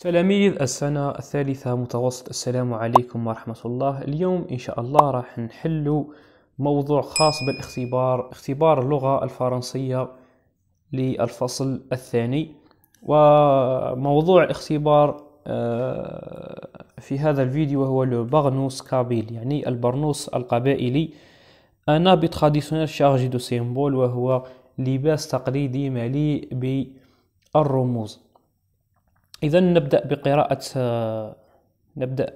تلاميذ السنة الثالثة متوسط السلام عليكم ورحمة الله اليوم إن شاء الله راح نحل موضوع خاص بالاختبار اختبار اللغة الفرنسية للفصل الثاني وموضوع الاختبار آه، في هذا الفيديو هو لو بغنوس كابيل يعني البرنوس القبائلي أنا بتراديسيونيل شارجي دو سيمبول وهو لباس تقليدي مليء بالرموز إذا نبدأ بقراءة نبدأ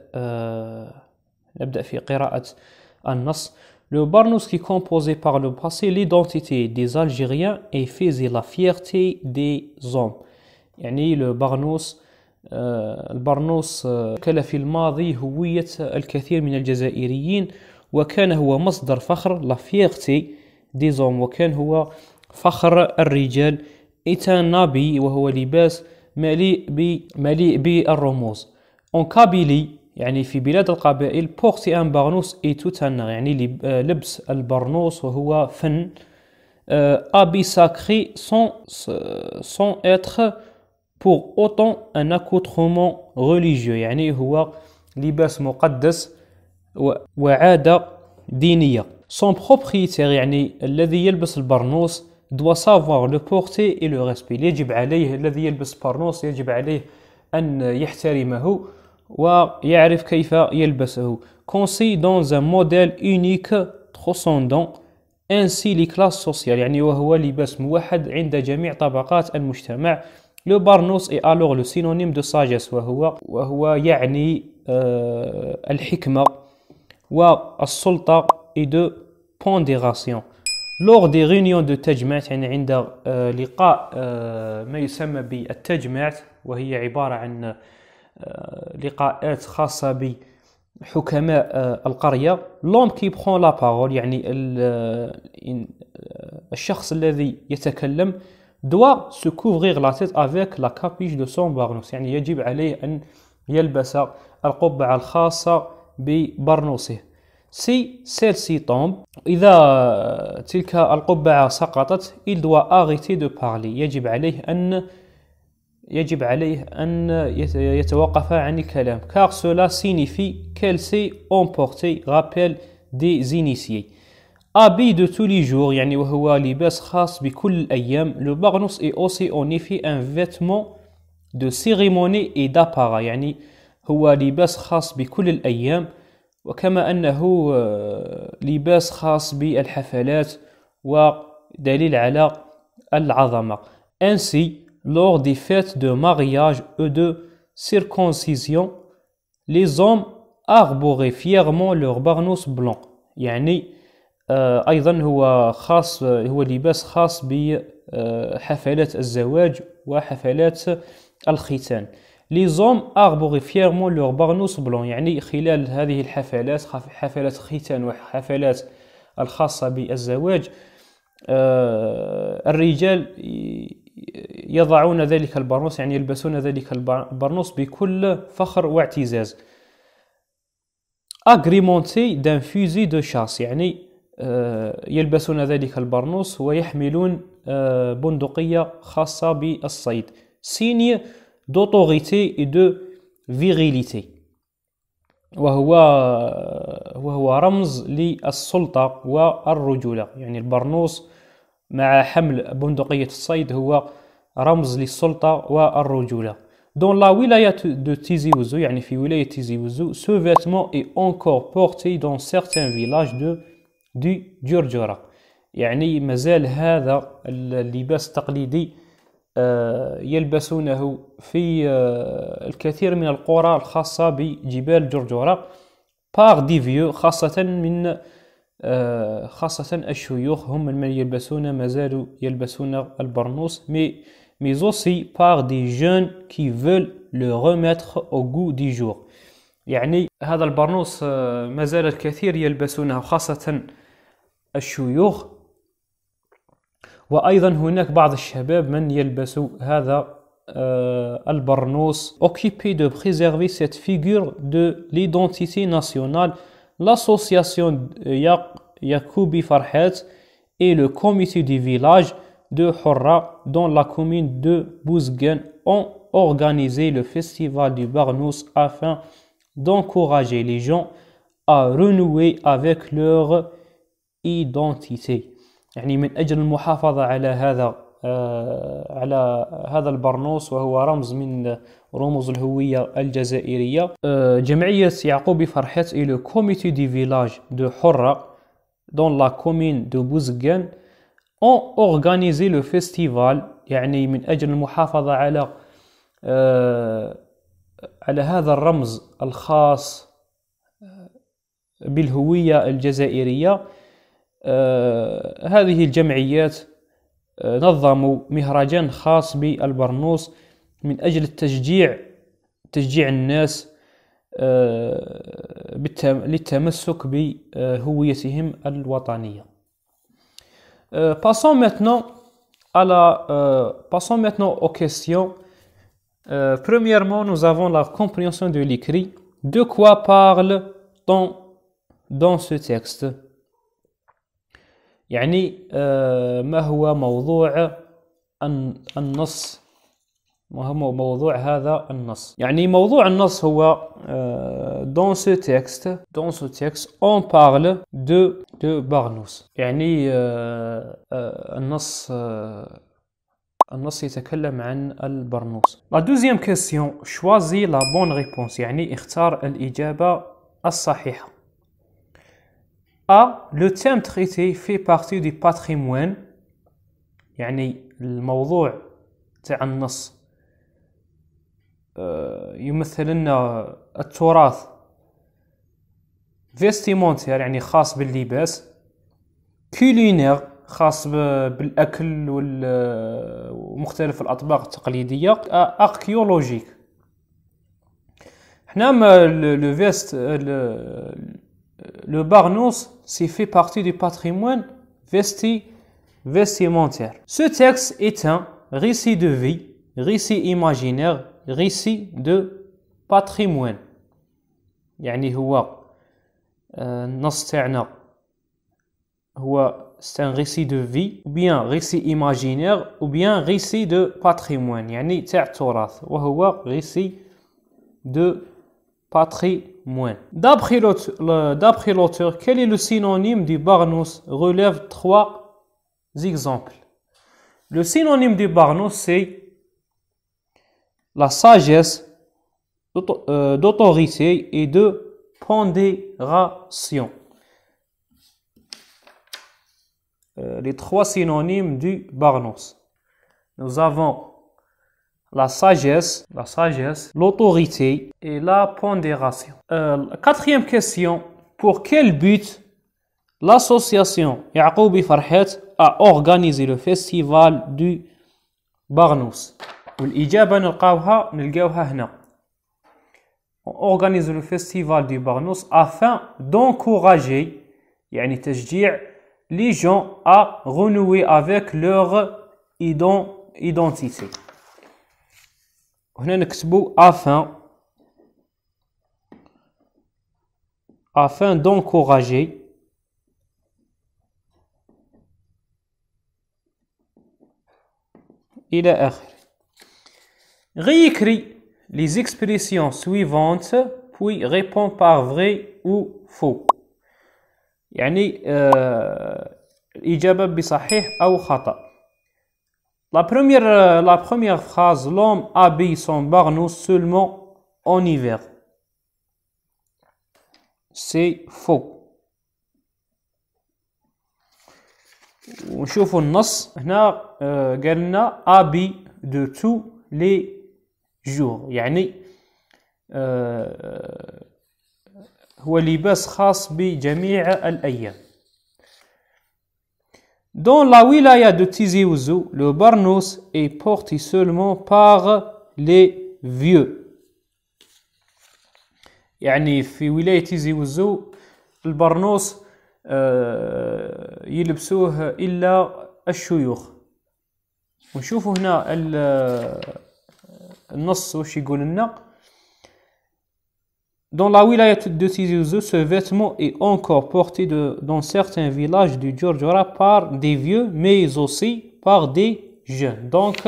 نبدأ في قراءة النص لو بارنوس كي كومبوزي باغ لو باسي ليدونتيتي دي Algériens اي فيزي لا fierté دي زوم يعني لو بارنوس البرنوس كل في الماضي هوية الكثير من الجزائريين وكان هو مصدر فخر لا دي ديزوم وكان هو فخر الرجال إيتان نابي وهو لباس مليء مليء بالرموز اون كابيلي يعني في بلاد القبائل بورتي ان بارنوس اي توتانا يعني آه، لبس البرنوس وهو فن ابي ساكري سون سون اتر بور اوتون ان accoutrement ريليجيو يعني هو لباس مقدس وعادة دينية سون بروبريتير يعني الذي يلبس البرنوس دوا سافوار لو بورتي et le respect يجب عليه الذي يلبس بارنوس يجب عليه أن يحترمه ويعرف كيف يلبسه دون dans موديل modèle unique transcendant انسي لي كلاس سوسيال يعني وهو لباس موحد عند جميع طبقات المجتمع لو بارنوس اي الوغ لو سينونيم دو ساجيس وهو وهو يعني الحكمة والسلطة اي دو بونديغاسيون لوغ دي غينيون دو تجمعت يعني عند آه، لقاء آه، ما يسمى بالتجمعت وهي عبارة عن آه، لقاءات خاصة بحكماء القرية لوم كي بخون لا باغول يعني الشخص الذي يتكلم دوا سو كوفغيغ لا تيت افيك لا كابيش دو سون بارنوس يعني يجب عليه ان يلبس القبعة الخاصة ببرنوسه سي سيلسي طومب إذا تلك القبعة سقطت il doit arrêter de parler يجب عليه أن يجب عليه أن يتوقف عن الكلام car cela signifie qu'elle s'est emportée rappel des initiés habit de tous les jours يعني وهو لباس خاص بكل الأيام le barnus est aussi en effet un vêtement de cérémonie et d'apparat يعني هو لباس خاص بكل الأيام وكما أنه آه، لباس خاص بالحفلات ودليل على العظمة أنسي لور دي فات دو مارياج أو دو سيركونسيزيون لي زوم أغبوغي فيغمون لور بارنوس بلون يعني أيضا هو خاص هو لباس خاص بحفلات الزواج وحفلات الختان لي زوم اربوغي فيرمون لور بارنوس بلون يعني خلال هذه الحفلات حفلات ختان وحفلات الخاصة بالزواج آه، الرجال يضعون ذلك البرنوس يعني يلبسون ذلك البرنوس بكل فخر واعتزاز اغريمونتي دان فوزي دو شاس يعني آه، يلبسون ذلك البرنوس ويحملون آه، بندقية خاصة بالصيد سيني d'autorité et de virilité. وهو رمز للسلطة والرجولة يعني البرنوس مع حمل بندقية الصيد هو رمز للسلطة والرجولة دون لا ولاية دو تيزي وزو يعني في ولاية تيزي وزو سو فيتمون اي انكور بورتي دون سيغتان فيلاج دو دي جورجورا يعني مازال هذا اللباس التقليدي آه آه، يلبسونه في آه، الكثير من القرى الخاصة بجبال جرجورا باغ دي فيو خاصة من آه، خاصة الشيوخ هم من يلبسون ما زالوا يلبسون البرنوس مي mais aussi par des jeunes qui veulent le remettre au goût du jour يعني هذا البرنوس ما زال الكثير يلبسونه خاصة الشيوخ هناك بعض الشباب من يلبس هذا البرنوس occupé de préserver cette figure de l'identité nationale l'association Yacoubi Farhat et le comité du village de Hora dans la commune de Bouzguen ont organisé le festival du Barnous afin d'encourager les gens à renouer avec leur identité. يعني من أجل المحافظة على هذا آه، على هذا البرنوس وهو رمز من رموز الهوية الجزائرية آه، جمعية يعقوبي فرحت إلى كوميتي دي فيلاج دو حرة دون لا كومين دو بوزغان اون اورغانيزي لو فيستيفال يعني من أجل المحافظة على آه، على هذا الرمز الخاص بالهوية الجزائرية هذه الجمعيات نظموا مهرجان خاص بالبرنوس من أجل التشجيع تشجيع الناس للتمسك بهويتهم الوطنية. Passons maintenant à la, passons maintenant aux questions. Premièrement, nous avons la compréhension de l'écrit. De quoi parle-t-on dans ce texte? يعني آه, ما هو موضوع النص ما هو موضوع هذا النص يعني موضوع النص هو دون سو تيكست دون سو تيكست اون بارل دو دو بارنوس يعني آه, آه, النص النص يتكلم عن البرنوس لا دوزيام كيسيون شوازي لا بون ريبونس يعني اختار الإجابة الصحيحة أ لو thème traité في partie دي باتريموان يعني الموضوع تاع النص يمثل لنا التراث فيستيمونتير يعني خاص باللباس كولينير خاص بالاكل ومختلف الاطباق التقليديه اركيولوجيك حنا ما لو فيست لو بارنوس c'est fait partie du patrimoine vestimentaire. Ce texte est un récit de vie, récit imaginaire, récit de patrimoine. Il هو euh, c'est un récit de vie ou bien récit imaginaire ou bien récit de patrimoine Il تاع récit de patrimoine D'après l'auteur, quel est le synonyme du Barnos Relève trois exemples. Le synonyme du Barnos, c'est la sagesse euh, d'autorité et de pondération. Euh, les trois synonymes du Barnos. Nous avons la sagesse, la sagesse, l'autorité et la pondération. Euh, quatrième question, pour quel but l'association Yaqoubi Farhat a organisé le festival du Barnous On organise le festival du Barnous afin d'encourager les gens à renouer avec leur identité. هنا نكتبوا afin afin d'encourager إلى آخره Réécris les expressions suivantes puis réponds par vrai ou faux يعني الإجابة بصحيح أو خطأ la première, euh, la première phrase, l'homme habille son barneau seulement en hiver. C'est faux. ونشوفوا النص هنا قال لنا ابي دو dans la wilaya de Tizi Ouzou, le barnos est porté seulement par les vieux. يعني في ولاية تيزي وزو البرنوس يلبسوه إلا الشيوخ ونشوفوا هنا النص وش يقول لنا dans la wilaya de Tizi ce vêtement est encore porté de, dans certains villages du Georgia par des vieux, mais aussi par des jeunes. Donc,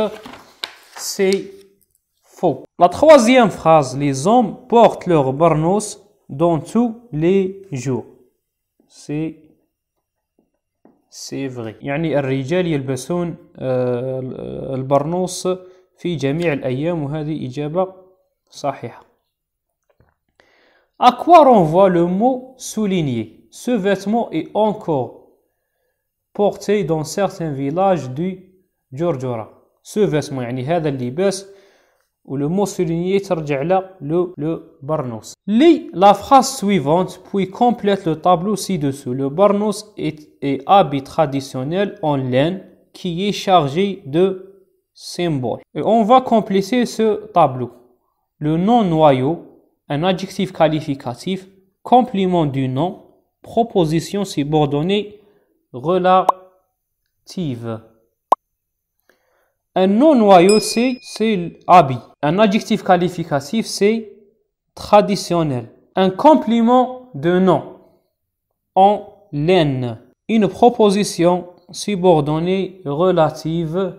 c'est faux. La troisième phrase, les hommes portent leur barnos dans tous les jours. C'est c'est vrai يعني الرجال يلبسون البرنوس في جميع الأيام وهذه إجابة صحيحة à quoi renvoie le mot souligné Ce vêtement est encore porté dans certains villages du Georgia. Ce vêtement, يعني هذا اللباس ou le mot souligné le, le barnos. Lis la phrase suivante puis complète le tableau ci-dessous. Le barnos est, un habit traditionnel en laine qui est chargé de symboles. Et on va compléter ce tableau. Le nom noyau un adjectif qualificatif, complément du nom, proposition subordonnée relative. Un nom noyau, c'est habit. Un adjectif qualificatif, c'est traditionnel. Un complément de nom en laine. Une proposition subordonnée relative.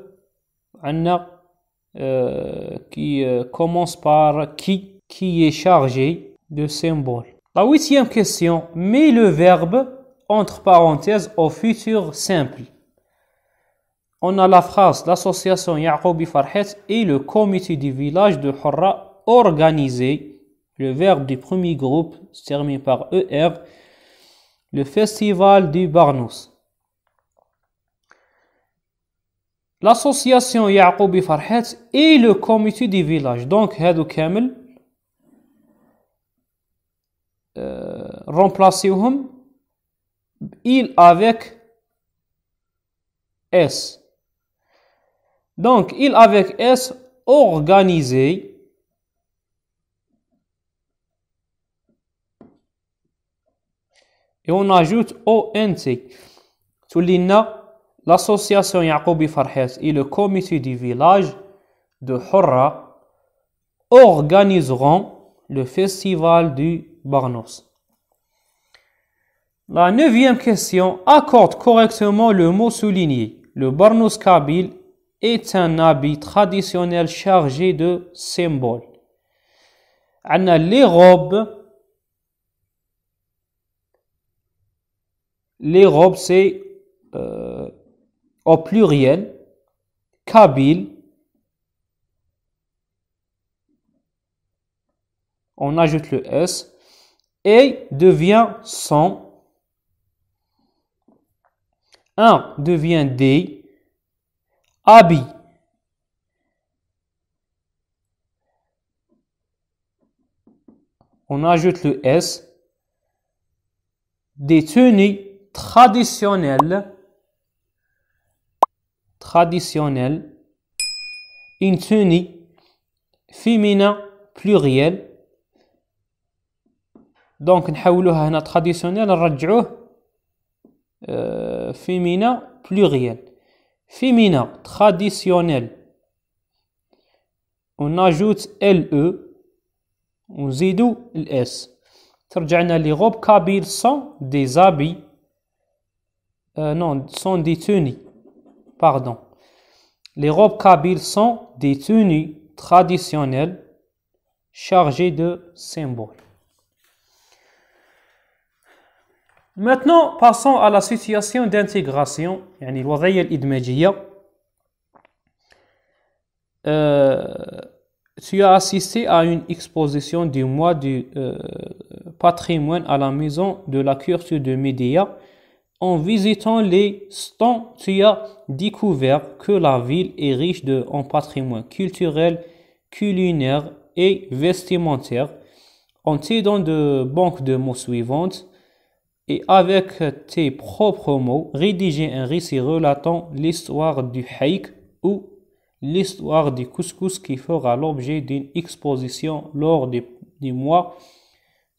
Euh, qui euh, commence par qui qui est chargé de symboles. La huitième question, met le verbe entre parenthèses au futur simple. On a la phrase l'association Yaqoubi Farhet et le comité du village de Hurra organisé. Le verbe du premier groupe se termine par ER. Le festival du Barnous. L'association Yaqoubi Farhet et le comité du village. Donc, Hadou Kamel, euh, remplacez-vous il avec S. Donc, il avec S organisé et on ajoute ONT. Soulina, l'association Yaqoubi Farhes et le comité du village de Hora organiseront le festival du Barnos. La neuvième question accorde correctement le mot souligné. Le Barnos Kabyle est un habit traditionnel chargé de symboles. On les robes. Les robes, c'est euh, au pluriel. Kabyle, on ajoute le S et devient son. Un devient des. Abi. On ajoute le S. Des tenues traditionnelles. Traditionnelles. Une tenue féminin pluriel donc, on traditionnel, On féminin, pluriel. Féminin, traditionnel. On ajoute LE, on dit l'S. Les robes kabiles sont des habits. Non, sont des tenues, Pardon. Les robes kabiles sont des tenues traditionnelles chargées de symboles. Maintenant, passons à la situation d'intégration, euh, tu as assisté à une exposition du mois du euh, patrimoine à la maison de la culture de Médéa. En visitant les stands, tu as découvert que la ville est riche de, en patrimoine culturel, culinaire et vestimentaire. En t'aidant de banques de mots suivantes, et avec tes propres mots, rédiger un récit relatant l'histoire du haïk ou l'histoire du couscous qui fera l'objet d'une exposition lors du mois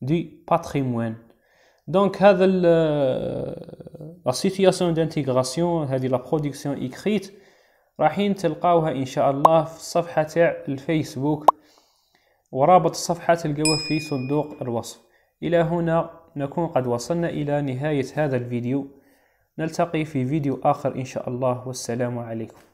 du patrimoine. Donc, euh, la situation d'intégration, la production écrite, راحين تلقاوها ان شاء الله في الصفحه تاع الفيسبوك ورابط الصفحه تلقاوه في صندوق الوصف الى هنا نكون قد وصلنا إلى نهاية هذا الفيديو نلتقي في فيديو آخر إن شاء الله والسلام عليكم